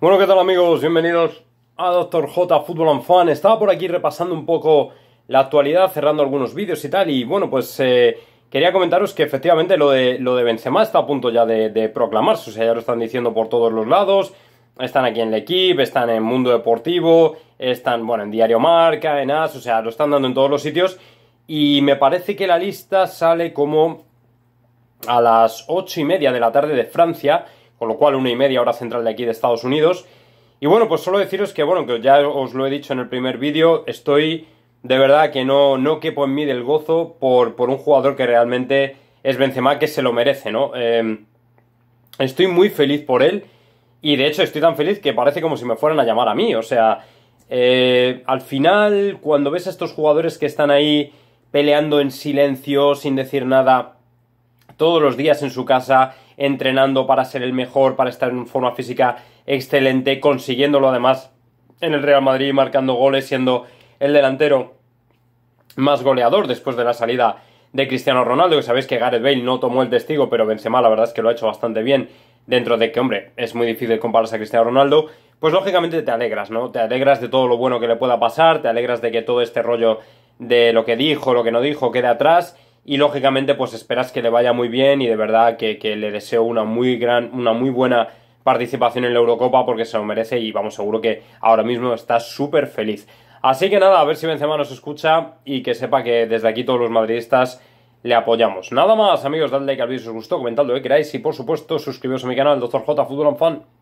Bueno, ¿qué tal amigos? Bienvenidos a Dr. J Fútbol and Fan. Estaba por aquí repasando un poco la actualidad, cerrando algunos vídeos y tal. Y bueno, pues eh, quería comentaros que efectivamente lo de, lo Benzema está a punto ya de, proclamarse. O sea, ya lo están diciendo por todos los lados. Están aquí en L'Equipe, están en Mundo Deportivo, están, bueno, en Diario Marca, en AS, o sea, lo están dando en todos los sitios. Y me parece que la lista sale como a las 8 y media de la tarde de Francia con lo cual una y media hora central de aquí de Estados Unidos. Y bueno, pues solo deciros que, bueno, que ya os lo he dicho en el primer vídeo, estoy de verdad que no, no quepo en mí del gozo por, por un jugador que realmente es Benzema, que se lo merece, ¿no? Em, estoy muy feliz por él y de hecho estoy tan feliz que parece como si me fueran a llamar a mí, o sea, eh, al final cuando ves a estos jugadores que están ahí peleando en silencio, sin decir nada, todos los días en su casa, entrenando para ser el mejor, para estar en forma física excelente, consiguiéndolo además en el Real Madrid, marcando goles, siendo el delantero más goleador después de la salida de Cristiano Ronaldo, que sabéis que Gareth Bale no tomó el testigo, pero Benzema la verdad es que lo ha hecho bastante bien dentro de que, hombre, es muy difícil compararse a Cristiano Ronaldo, pues lógicamente te alegras, ¿no? Te alegras de todo lo bueno que le pueda pasar, te alegras de que todo este rollo de lo que dijo, lo que no dijo, quede atrás y lógicamente pues esperas que le vaya muy bien y de verdad que, le deseo una muy gran, una muy buena participación en la Eurocopa porque se lo merece y vamos seguro que ahora mismo está súper feliz. Así que nada, a ver si Benzema nos escucha y que sepa que desde aquí todos los madridistas le apoyamos. Nada más amigos, dadle like al vídeo si os gustó, lo eh, que queráis y por supuesto suscribiros a mi canal Dr. J Fútbol Fan